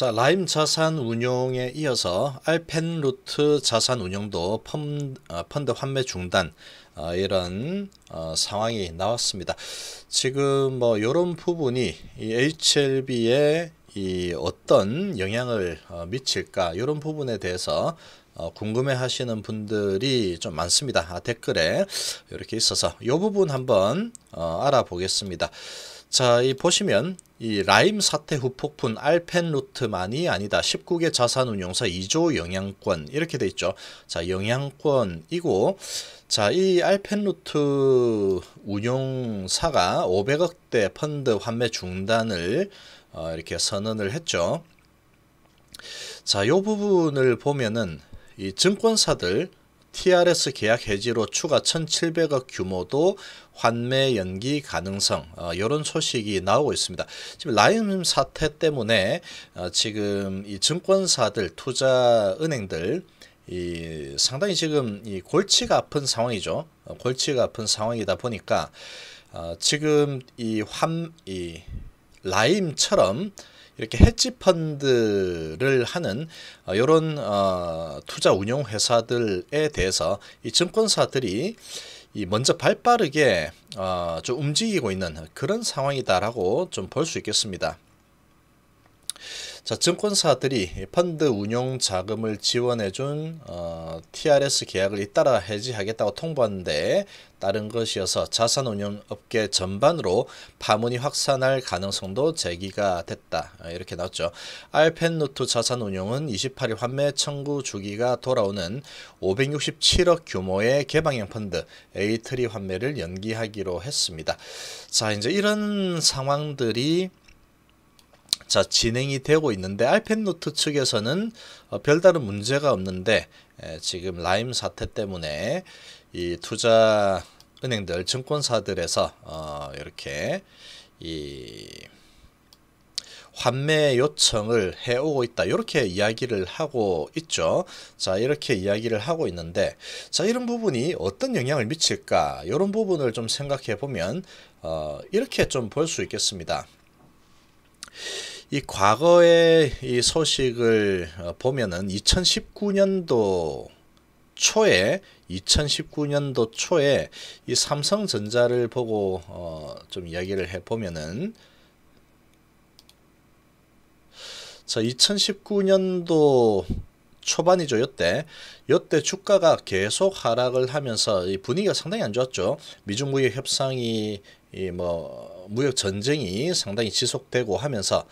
자, 라임 자산 운용에 이어서 알펜 루트 자산 운용도 펀드, 아, 펀드 환매 중단 어, 이런 어, 상황이 나왔습니다. 지금 뭐 이런 부분이 이 HLB에 이 어떤 영향을 어, 미칠까 이런 부분에 대해서 어, 궁금해 하시는 분들이 좀 많습니다. 아, 댓글에 이렇게 있어서 이 부분 한번 어, 알아보겠습니다. 자, 이 보시면 이 라임 사태 후 폭풍 알펜 루트만이 아니다. 19개 자산운용사 2조 영향권 이렇게 돼 있죠. 자, 영향권이고 자, 이 알펜 루트 운용사가 500억대 펀드 환매 중단을 어, 이렇게 선언을 했죠. 자, 요 부분을 보면은 이 증권사들 TRS 계약 해지로 추가 1,700억 규모도 환매 연기 가능성 어, 이런 소식이 나오고 있습니다. 지금 라임 사태 때문에 어, 지금 이 증권사들 투자 은행들 이 상당히 지금 이 골치가 아픈 상황이죠. 어, 골치가 아픈 상황이다 보니까 어, 지금 이환이 라임처럼 이렇게 헤지 펀드를 하는 이런 어, 어, 투자 운용 회사들에 대해서 이 증권사들이 먼저 발빠르게 어, 좀 움직이고 있는 그런 상황이다라고 좀 볼 수 있겠습니다. 자, 증권사들이 펀드 운용 자금을 지원해준 어, TRS 계약을 잇따라 해지하겠다고 통보한데 따른 것이어서 자산 운용 업계 전반으로 파문이 확산할 가능성도 제기가 됐다. 아, 이렇게 나왔죠. 알펜노트 자산 운용은 28일 환매 청구 주기가 돌아오는 567억 규모의 개방형 펀드 A3 환매를 연기하기로 했습니다. 자, 이제 이런 상황들이 자 진행이 되고 있는데 아이패드 노트 측에서는 어, 별다른 문제가 없는데 에, 지금 라임 사태 때문에 이 투자 은행들 증권사들에서 어, 이렇게 이 환매 요청을 해오고 있다 이렇게 이야기를 하고 있죠 자 이렇게 이야기를 하고 있는데 자 이런 부분이 어떤 영향을 미칠까 이런 부분을 좀 생각해 보면 어, 이렇게 좀 볼 수 있겠습니다 이 과거의 이 소식을 어, 보면은 2019년도 초에 2019년도 초에 이 삼성전자를 보고 어, 좀 이야기를 해 보면은 자 2019년도 초반이죠. 이때 이때 주가가 계속 하락을 하면서 이 분위기가 상당히 안 좋았죠. 미중 무역 협상이 이뭐 무역 전쟁이 상당히 지속되고 하면서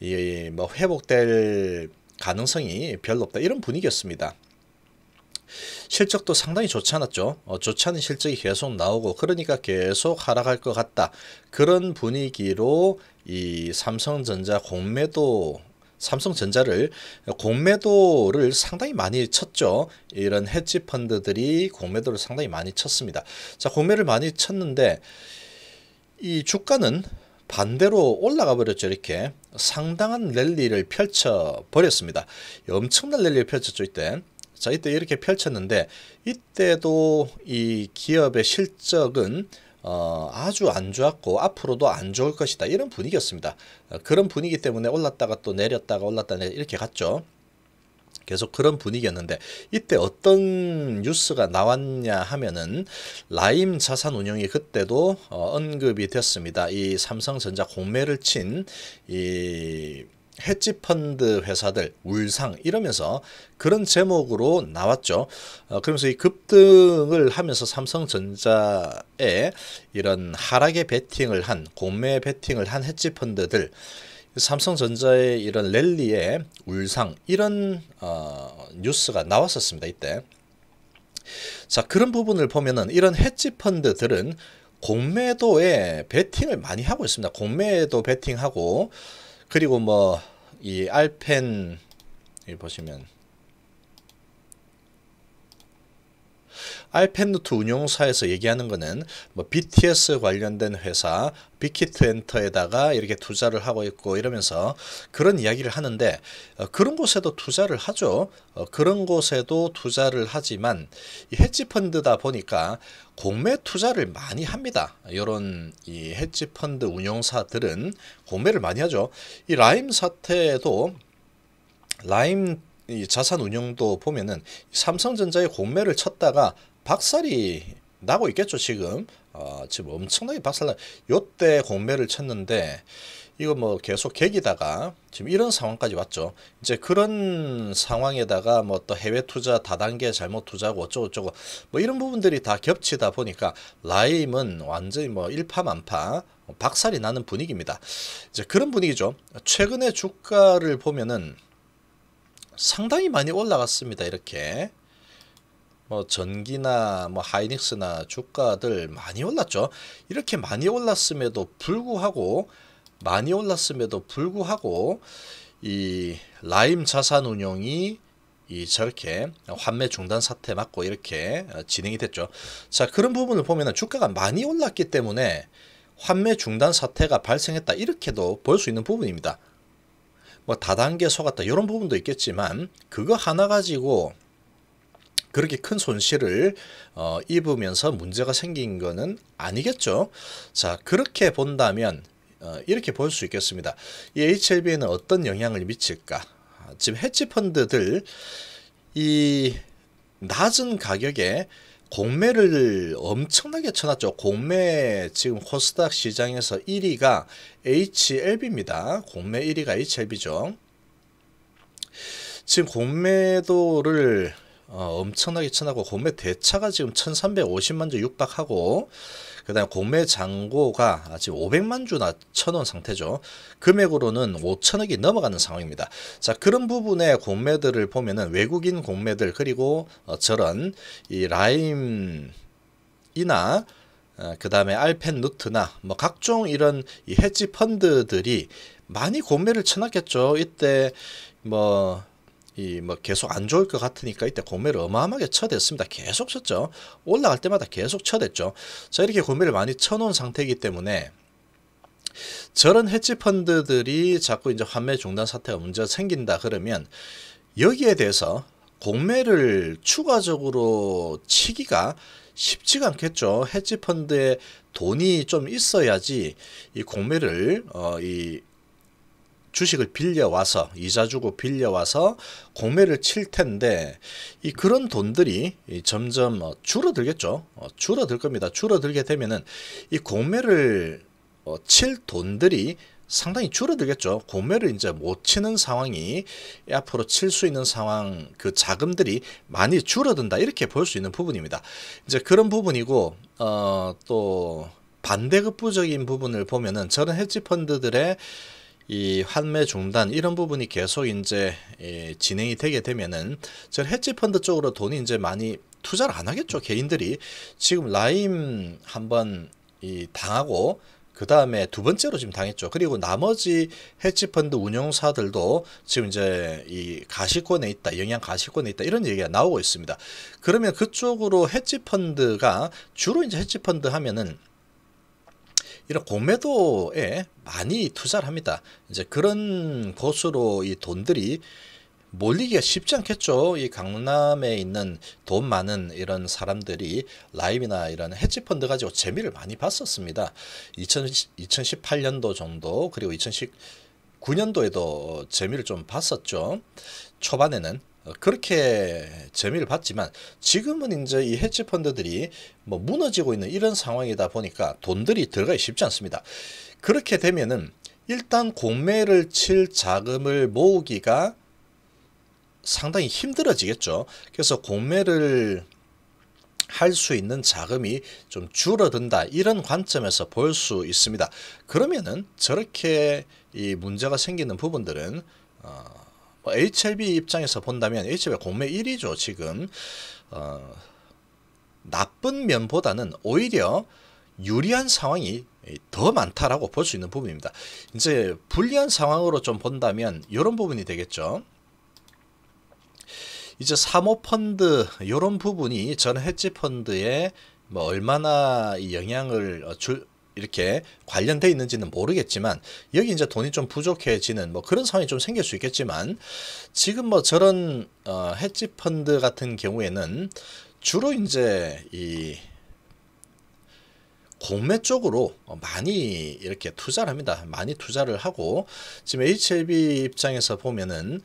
이 뭐 회복될 가능성이 별로 없다 이런 분위기였습니다. 실적도 상당히 좋지 않았죠. 어, 좋지 않은 실적이 계속 나오고 그러니까 계속 하락할 것 같다. 그런 분위기로 이 삼성전자 공매도 삼성전자를 공매도를 상당히 많이 쳤죠. 이런 헤지 펀드들이 공매도를 상당히 많이 쳤습니다. 자, 공매를 많이 쳤는데 이 주가는 반대로 올라가 버렸죠. 이렇게 상당한 랠리를 펼쳐 버렸습니다. 엄청난 랠리를 펼쳤죠. 이때. 자, 이때 이렇게 펼쳤는데 이때도 이 기업의 실적은 어, 아주 안 좋았고 앞으로도 안 좋을 것이다 이런 분위기였습니다. 어, 그런 분위기 때문에 올랐다가 또 내렸다가 올랐다 이렇게 갔죠. 계속 그런 분위기였는데 이때 어떤 뉴스가 나왔냐 하면은 라임 자산운영이 그때도 어, 언급이 됐습니다. 이 삼성전자 공매를 친이 헤지펀드 회사들 울상 이러면서 그런 제목으로 나왔죠. 어, 그러면서 이 급등을 하면서 삼성전자에 이런 하락의 베팅을 한 공매 베팅을 한 헤지펀드들 삼성전자의 이런 랠리에 울상 이런 어, 뉴스가 나왔었습니다. 이때. 자 그런 부분을 보면은 이런 헤지 펀드들은 공매도에 베팅을 많이 하고 있습니다. 공매도 베팅하고 그리고 뭐 이 알펜 이 보시면 알펜노트 운용사에서 얘기하는 거는 뭐 BTS 관련된 회사 빅히트 엔터에다가 이렇게 투자를 하고 있고 이러면서 그런 이야기를 하는데 어, 그런 곳에도 투자를 하죠. 어, 그런 곳에도 투자를 하지만 이 헤지펀드다 보니까 공매 투자를 많이 합니다. 이런 이 헤지펀드 운용사들은 공매를 많이 하죠. 이 라임 사태에도 라임 이 자산 운용도 보면은 삼성전자의 공매를 쳤다가 박살이 나고 있겠죠 지금 어, 지금 엄청나게 박살나 요때 공매를 쳤는데 이거 뭐 계속 계기다가 지금 이런 상황까지 왔죠 이제 그런 상황에다가 뭐 또 해외 투자 다단계 잘못 투자하고 어쩌고저쩌고 뭐 이런 부분들이 다 겹치다 보니까 라임은 완전히 뭐 일파만파 박살이 나는 분위기입니다 이제 그런 분위기죠 최근에 주가를 보면은 상당히 많이 올라갔습니다. 이렇게 뭐 전기나 뭐 하이닉스나 주가들 많이 올랐죠. 이렇게 많이 올랐음에도 불구하고 많이 올랐음에도 불구하고 이 라임 자산 운용이 이 저렇게 환매 중단 사태 맞고 이렇게 어, 진행이 됐죠. 자 그런 부분을 보면 주가가 많이 올랐기 때문에 환매 중단 사태가 발생했다 이렇게도 볼 수 있는 부분입니다. 뭐 다단계 속았다 이런 부분도 있겠지만 그거 하나 가지고 그렇게 큰 손실을 어, 입으면서 문제가 생긴 거는 아니겠죠. 자 그렇게 본다면 어, 이렇게 볼 수 있겠습니다. 이 HLB에는 어떤 영향을 미칠까? 지금 헤지펀드들 이 낮은 가격에 공매를 엄청나게 쳐놨죠. 공매 지금 코스닥 시장에서 1위가 HLB입니다. 공매 1위가 HLB죠. 지금 공매도를 어, 엄청나게 천하고 공매 대차가 지금 1350만 주 육박하고 그 다음에 공매 잔고가 지금 500만 주나 천원 상태죠. 금액으로는 5천억이 넘어가는 상황입니다. 자 그런 부분의 공매들을 보면은 외국인 공매들 그리고 어, 저런 이 라임이나 어, 그 다음에 알펜 루트나 뭐 각종 이런 이 헤지 펀드들이 많이 공매를 쳐놨겠죠. 이때 뭐 이뭐 계속 안 좋을 것 같으니까 이때 공매를 어마어마하게 쳐댔습니다. 계속 쳤죠. 올라갈 때마다 계속 쳐댔죠. 자 이렇게 공매를 많이 쳐놓은 상태이기 때문에 저런 헤지 펀드들이 자꾸 이제 환매 중단 사태가 문제가 생긴다 그러면 여기에 대해서 공매를 추가적으로 치기가 쉽지가 않겠죠. 헤지 펀드에 돈이 좀 있어야지 이 공매를 어, 이 주식을 빌려와서 이자 주고 빌려와서 공매를 칠 텐데 이 그런 돈들이 점점 어, 줄어들겠죠 어, 줄어들 겁니다 줄어들게 되면은 이 공매를 어, 칠 돈들이 상당히 줄어들겠죠. 공매를 이제 못 치는 상황이 앞으로 칠 수 있는 상황 그 자금들이 많이 줄어든다 이렇게 볼 수 있는 부분입니다. 이제 그런 부분이고 어, 또 반대급부적인 부분을 보면은 저는 헤지펀드들의 이 환매 중단 이런 부분이 계속 이제 예, 진행이 되게 되면은 저 헤지 펀드 쪽으로 돈이 이제 많이 투자를 안 하겠죠 개인들이 지금 라임 한번 이 당하고 그 다음에 두 번째로 지금 당했죠. 그리고 나머지 헤지펀드 운용사들도 지금 이제 이 가시권에 있다, 영양 가시권에 있다 이런 얘기가 나오고 있습니다. 그러면 그쪽으로 헤지펀드가 주로 이제 헤지펀드 하면은 이런 공매도에 많이 투자를 합니다. 이제 그런 곳으로 이 돈들이 몰리기가 쉽지 않겠죠. 이 강남에 있는 돈 많은 이런 사람들이 라임이나 이런 헤지펀드 가지고 재미를 많이 봤었습니다. 2010, 2018년도 정도 그리고 2019년도에도 재미를 좀 봤었죠. 초반에는 어, 그렇게 재미를 봤지만 지금은 이제 이 헤지 펀드들이 뭐 무너지고 있는 이런 상황이다 보니까 돈들이 들어가기 쉽지 않습니다. 그렇게 되면은 일단 공매를 칠 자금을 모으기가 상당히 힘들어지겠죠. 그래서 공매를 할 수 있는 자금이 좀 줄어든다 이런 관점에서 볼 수 있습니다. 그러면은 저렇게 이 문제가 생기는 부분들은 어뭐 HLB 입장에서 본다면 HLB 공매 1위죠 지금 어, 나쁜 면보다는 오히려 유리한 상황이 더 많다라고 볼 수 있는 부분입니다. 이제 불리한 상황으로 좀 본다면 이런 부분이 되겠죠. 이제 사모펀드 이런 부분이 전 헤지펀드에 뭐 얼마나 영향을 어, 줄 이렇게 관련돼 있는지는 모르겠지만 여기 이제 돈이 좀 부족해지는 뭐 그런 상황이 좀 생길 수 있겠지만 지금 뭐 저런 어, 헤지 펀드 같은 경우에는 주로 이제 이 공매 쪽으로 많이 이렇게 투자를 합니다. 많이 투자를 하고 지금 HLB 입장에서 보면은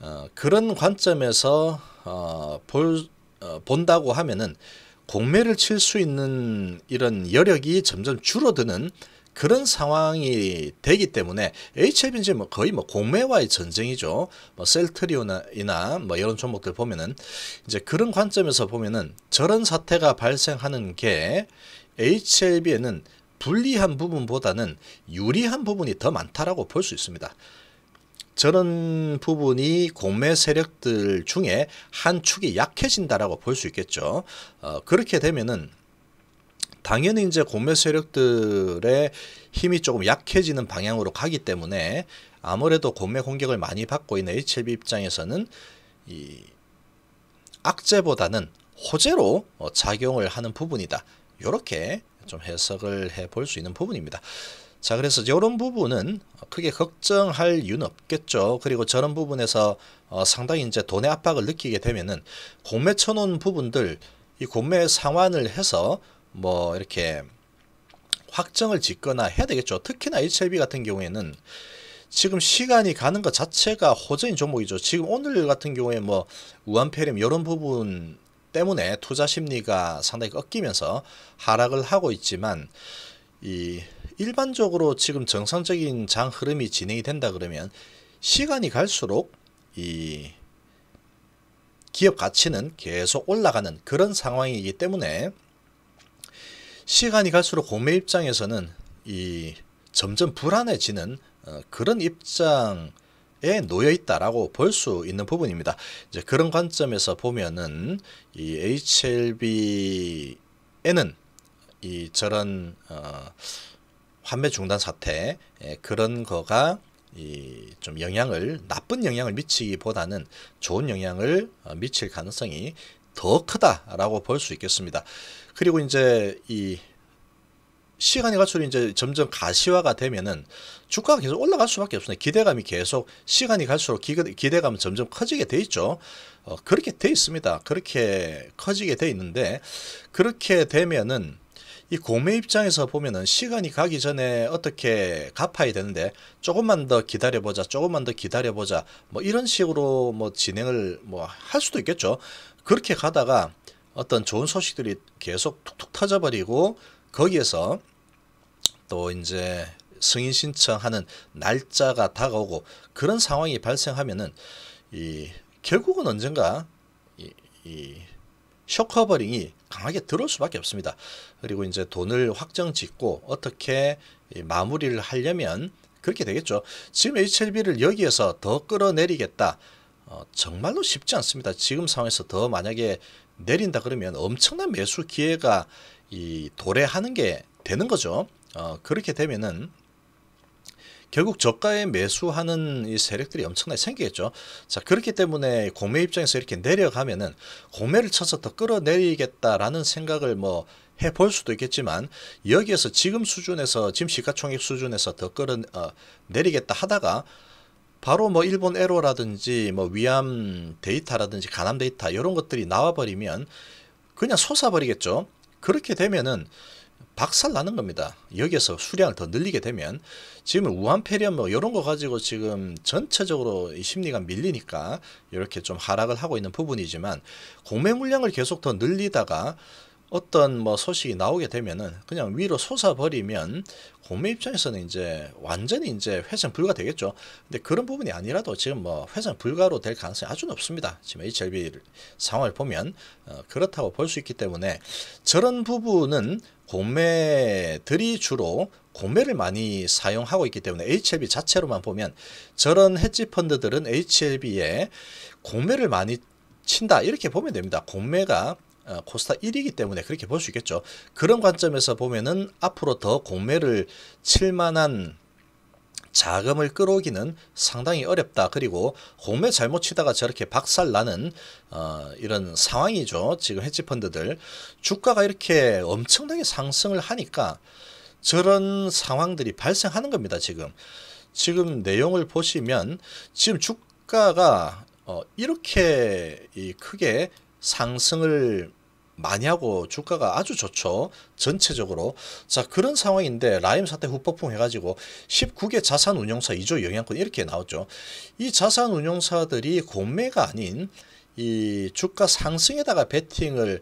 어, 그런 관점에서 어, 볼, 어, 본다고 하면은 공매를 칠 수 있는 이런 여력이 점점 줄어드는 그런 상황이 되기 때문에 HF인지 뭐 거의 뭐 공매와의 전쟁이죠. 뭐 셀트리오나 뭐 이런 종목들 보면은 이제 그런 관점에서 보면은 저런 사태가 발생하는 게 HLB에는 불리한 부분보다는 유리한 부분이 더 많다라고 볼 수 있습니다. 저런 부분이 공매 세력들 중에 한 축이 약해진다라고 볼 수 있겠죠. 어, 그렇게 되면은 당연히 이제 공매 세력들의 힘이 조금 약해지는 방향으로 가기 때문에 아무래도 공매 공격을 많이 받고 있는 HLB 입장에서는 이 악재보다는 호재로 어, 작용을 하는 부분이다. 이렇게 좀 해석을 해 볼 수 있는 부분입니다. 자 그래서 이런 부분은 크게 걱정할 이유는 없겠죠 그리고 저런 부분에서 어, 상당히 이제 돈의 압박을 느끼게 되면은 공매 쳐놓은 부분들 이 공매 상환을 해서 뭐 이렇게 확정을 짓거나 해야 되겠죠 특히나 HLB 같은 경우에는 지금 시간이 가는 것 자체가 호전인 종목이죠 지금 오늘 같은 경우에 뭐 우한폐렴 이런 부분 때문에 투자 심리가 상당히 꺾이면서 하락을 하고 있지만 이 일반적으로 지금 정상적인 장 흐름이 진행이 된다 그러면 시간이 갈수록 이 기업 가치는 계속 올라가는 그런 상황이기 때문에 시간이 갈수록 공매 입장에서는 이 점점 불안해지는 어, 그런 입장에 놓여 있다라고 볼 수 있는 부분입니다. 이제 그런 관점에서 보면은 이 HLB에는 이 저런 어 판매 중단 사태 예, 그런 거가 이 좀 영향을 나쁜 영향을 미치기보다는 좋은 영향을 어, 미칠 가능성이 더 크다라고 볼 수 있겠습니다. 그리고 이제 이 시간이 갈수록 이제 점점 가시화가 되면은 주가가 계속 올라갈 수밖에 없습니다. 기대감이 계속 시간이 갈수록 기대, 감은 점점 커지게 돼 있죠. 어, 그렇게 돼 있습니다. 그렇게 커지게 돼 있는데 그렇게 되면은 이 공매 입장에서 보면은 시간이 가기 전에 어떻게 갚아야 되는데 조금만 더 기다려보자 조금만 더 기다려보자 뭐 이런 식으로 뭐 진행을 뭐 할 수도 있겠죠 그렇게 가다가 어떤 좋은 소식들이 계속 툭툭 터져버리고 거기에서 또 이제 승인 신청하는 날짜가 다가오고 그런 상황이 발생하면은 이 결국은 언젠가 이, 이 쇼커버링이 강하게 들어올 수밖에 없습니다. 그리고 이제 돈을 확정 짓고 어떻게 마무리를 하려면 그렇게 되겠죠. 지금 HLB를 여기에서 더 끌어내리겠다. 어, 정말로 쉽지 않습니다. 지금 상황에서 더 만약에 내린다 그러면 엄청난 매수 기회가 이 도래하는 게 되는 거죠. 어, 그렇게 되면은 결국 저가에 매수하는 이 세력들이 엄청나게 생기겠죠. 자 그렇기 때문에 공매 입장에서 이렇게 내려가면은 공매를 쳐서 더 끌어내리겠다라는 생각을 뭐 해볼 수도 있겠지만 여기에서 지금 수준에서 지금 시가총액 수준에서 더 끌어내리겠다 어, 하다가 바로 뭐 일본 에로라든지 뭐 위암 데이터라든지 가남 데이터 이런 것들이 나와버리면 그냥 솟아버리겠죠. 그렇게 되면은 박살 나는 겁니다. 여기에서 수량을 더 늘리게 되면 지금 우한 폐렴 뭐 이런 거 가지고 지금 전체적으로 심리가 밀리니까 이렇게 좀 하락을 하고 있는 부분이지만 공매 물량을 계속 더 늘리다가 어떤 뭐 소식이 나오게 되면은 그냥 위로 솟아버리면 공매 입장에서는 이제 완전히 이제 회생 불가 되겠죠. 근데 그런 부분이 아니라도 지금 뭐 회생 불가로 될 가능성이 아주 높습니다. 지금 HLB 상황을 보면 어, 그렇다고 볼 수 있기 때문에 저런 부분은 공매들이 주로 공매를 많이 사용하고 있기 때문에 HLB 자체로만 보면 저런 헤지 펀드들은 HLB에 공매를 많이 친다 이렇게 보면 됩니다. 공매가 어, 코스타 1이기 때문에 그렇게 볼 수 있겠죠. 그런 관점에서 보면은 앞으로 더 공매를 칠 만한 자금을 끌어오기는 상당히 어렵다. 그리고 공매 잘못 치다가 저렇게 박살나는 어, 이런 상황이죠. 지금 헤지펀드들 주가가 이렇게 엄청나게 상승을 하니까 저런 상황들이 발생하는 겁니다. 지금 지금 내용을 보시면 지금 주가가 어, 이렇게 크게 상승을 많이 하고 주가가 아주 좋죠. 전체적으로. 자 그런 상황인데 라임 사태 후폭풍 해가지고 19개 자산운용사 2조 영향권 이렇게 나왔죠. 이 자산운용사들이 공매가 아닌 이 주가 상승에다가 베팅을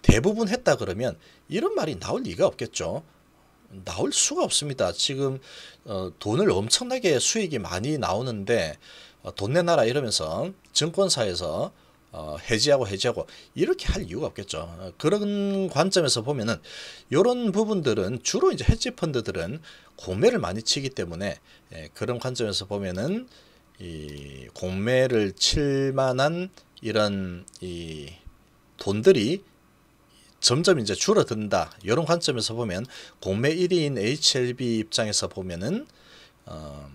대부분 했다 그러면 이런 말이 나올 리가 없겠죠. 나올 수가 없습니다. 지금 어, 돈을 엄청나게 수익이 많이 나오는데 어, 돈 내놔라 이러면서 증권사에서 어, 해지하고 해지하고 이렇게 할 이유가 없겠죠. 그런 관점에서 보면은 이런 부분들은 주로 이제 해지 펀드들은 공매를 많이 치기 때문에 예, 그런 관점에서 보면은 이 공매를 칠 만한 이런 이 돈들이 점점 이제 줄어든다. 이런 관점에서 보면 공매 1위인 HLB 입장에서 보면은 어,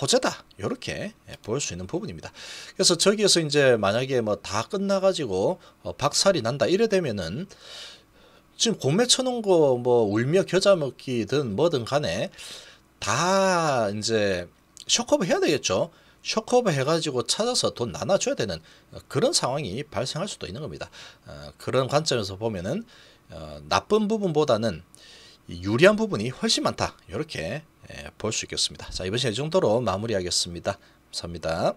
호재다 이렇게 볼수 예, 있는 부분입니다. 그래서 저기에서 이제 만약에 뭐 다 끝나가지고 어, 박살이 난다 이래 되면은 지금 공매 쳐놓은 거 뭐 울며 겨자 먹기든 뭐든 간에 다 이제 쇼커버 해야 되겠죠. 쇼커버 해가지고 찾아서 돈 나눠줘야 되는 어, 그런 상황이 발생할 수도 있는 겁니다. 어, 그런 관점에서 보면은 나쁜 부분보다는 유리한 부분이 훨씬 많다 이렇게 예, 볼수 있겠습니다. 자 이번 시간 이 정도로 마무리하겠습니다. 감사합니다.